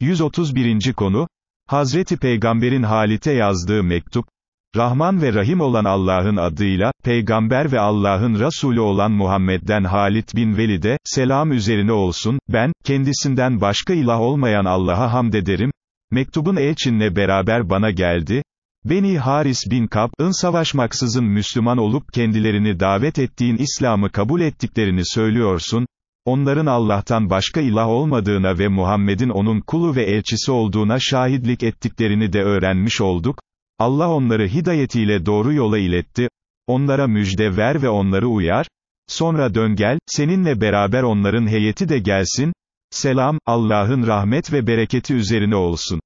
131. konu, Hazreti Peygamber'in Halit'e yazdığı mektup, Rahman ve Rahim olan Allah'ın adıyla, Peygamber ve Allah'ın Resulü olan Muhammed'den Halit bin Velid'e, selam üzerine olsun, ben, kendisinden başka ilah olmayan Allah'a hamd ederim, mektubun elçinle beraber bana geldi, Beni Haris bin Kab'ın savaşmaksızın Müslüman olup kendilerini davet ettiğin İslam'ı kabul ettiklerini söylüyorsun, onların Allah'tan başka ilah olmadığına ve Muhammed'in onun kulu ve elçisi olduğuna şahitlik ettiklerini de öğrenmiş olduk, Allah onları hidayetiyle doğru yola iletti, onlara müjde ver ve onları uyar, sonra dön gel, seninle beraber onların heyeti de gelsin, selam, Allah'ın rahmet ve bereketi üzerine olsun.